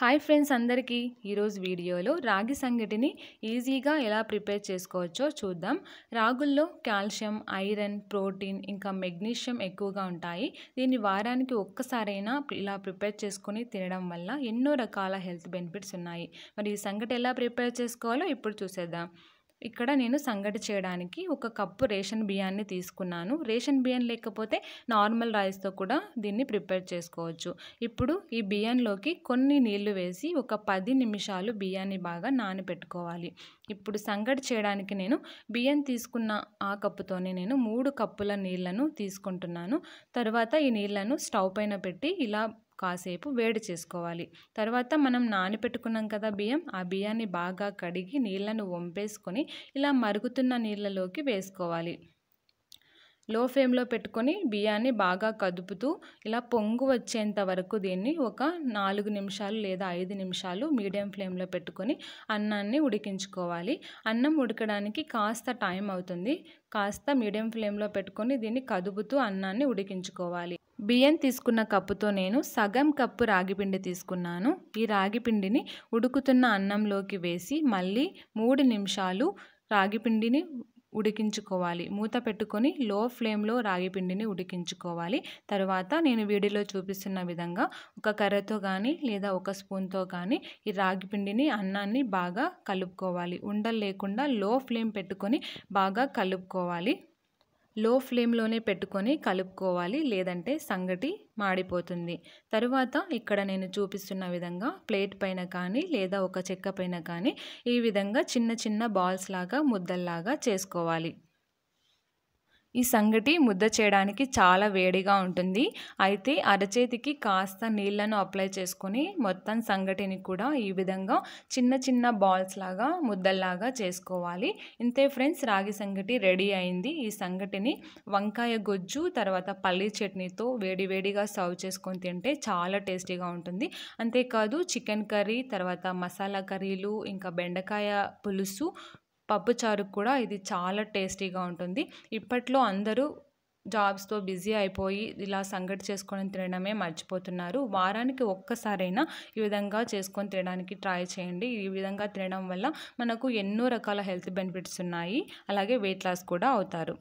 hi friends అందరికీ ఈరోజు వీడియోలో రాగి సంగటిని ఈజీగా ఎలా ప్రిపేర్ చేసుకోవచ్చో చూద్దాం రాగుల్లో కాల్షియం ఐరన్ ప్రోటీన్ ఇంకా మెగ్నీషియం ఎక్కువగా ఉంటాయి దీన్ని వారానికి ఒక్కసారైనా ఇలా ప్రిపేర్ చేసుకుని తినడం వల్ల ఎన్నో రకాల హెల్త్ బెనిఫిట్స్ ఉన్నాయి మరి ఈ సంగటి ఎలా ప్రిపేర్ చేసుకోవాలో ఇప్పుడు చూసేద్దాం ఇక్కడ నేను సంగటి చేయడానికి ఒక కప్పు రేషన్ బియ్యాన్ని తీసుకున్నాను రేషన్ బియ్యం లేకపోతే నార్మల్ రైస్తో కూడా దీన్ని ప్రిపేర్ చేసుకోవచ్చు ఇప్పుడు ఈ బియ్యంలోకి కొన్ని నీళ్లు వేసి ఒక పది నిమిషాలు బియ్యాన్ని బాగా నానబెట్టుకోవాలి ఇప్పుడు సంగటి చేయడానికి నేను బియ్యం తీసుకున్న ఆ కప్పుతోనే నేను మూడు కప్పుల నీళ్లను తీసుకుంటున్నాను తర్వాత ఈ నీళ్లను స్టవ్ పైన పెట్టి ఇలా కాసేపు వేడి చేసుకోవాలి తర్వాత మనం నానపెట్టుకున్నాం కదా బియ్యం ఆ బియ్యాన్ని బాగా కడిగి నీళ్లను వంపేసుకొని ఇలా మరుగుతున్న నీళ్ళలోకి వేసుకోవాలి లో ఫ్లేమ్లో పెట్టుకొని బియ్యాన్ని బాగా కదుపుతూ ఇలా పొంగు వచ్చేంత వరకు దీన్ని ఒక నాలుగు నిమిషాలు లేదా ఐదు నిమిషాలు మీడియం ఫ్లేమ్లో పెట్టుకొని అన్నాన్ని ఉడికించుకోవాలి అన్నం ఉడకడానికి కాస్త టైం అవుతుంది కాస్త మీడియం ఫ్లేమ్లో పెట్టుకొని దీన్ని కదుపుతూ అన్నాన్ని ఉడికించుకోవాలి బియ్యం తీసుకున్న కప్పుతో నేను సగం కప్పు రాగిపిండి తీసుకున్నాను ఈ రాగిపిండిని ఉడుకుతున్న అన్నంలోకి వేసి మళ్ళీ మూడు నిమిషాలు రాగిపిండిని ఉడికించుకోవాలి మూత పెట్టుకొని లో ఫ్లేమ్లో రాగిపిండిని ఉడికించుకోవాలి తర్వాత నేను వీడియోలో చూపిస్తున్న విధంగా ఒక కర్రతో కానీ లేదా ఒక స్పూన్తో కానీ ఈ రాగిపిండిని అన్నాన్ని బాగా కలుపుకోవాలి ఉండలు లేకుండా లో ఫ్లేమ్ పెట్టుకొని బాగా కలుపుకోవాలి లో ఫ్లేమ్లోనే పెట్టుకొని కలుపుకోవాలి లేదంటే సంగటి మాడిపోతుంది తరువాత ఇక్కడ నేను చూపిస్తున్న విధంగా ప్లేట్ పైన కానీ లేదా ఒక చెక్క పైన కానీ ఈ విధంగా చిన్న చిన్న బాల్స్ లాగా ముద్దల్లాగా చేసుకోవాలి ఈ సంగటి ముద్ద చేయడానికి చాలా వేడిగా ఉంటుంది అయితే అరచేతికి కాస్త నీళ్లను అప్లై చేసుకొని మొత్తం సంగటిని కూడా ఈ విధంగా చిన్న చిన్న బాల్స్ లాగా ముద్దల్లాగా చేసుకోవాలి ఇంతే ఫ్రెండ్స్ రాగి సంగటి రెడీ అయింది ఈ సంగటిని వంకాయ గొజ్జు తర్వాత పల్లీ చట్నీతో వేడివేడిగా సర్వ్ చేసుకొని తింటే చాలా టేస్టీగా ఉంటుంది అంతేకాదు చికెన్ కర్రీ తర్వాత మసాలా కర్రీలు ఇంకా బెండకాయ పులుసు పప్పు చారు కూడా ఇది చాలా టేస్టీగా ఉంటుంది ఇప్పట్లో అందరూ జాబ్స్తో బిజీ అయిపోయి ఇలా సంగటి చేసుకొని తినడమే మర్చిపోతున్నారు వారానికి ఒక్కసారైనా ఈ విధంగా చేసుకొని తినడానికి ట్రై చేయండి ఈ విధంగా తినడం వల్ల మనకు ఎన్నో రకాల హెల్త్ బెనిఫిట్స్ ఉన్నాయి అలాగే వెయిట్ లాస్ కూడా అవుతారు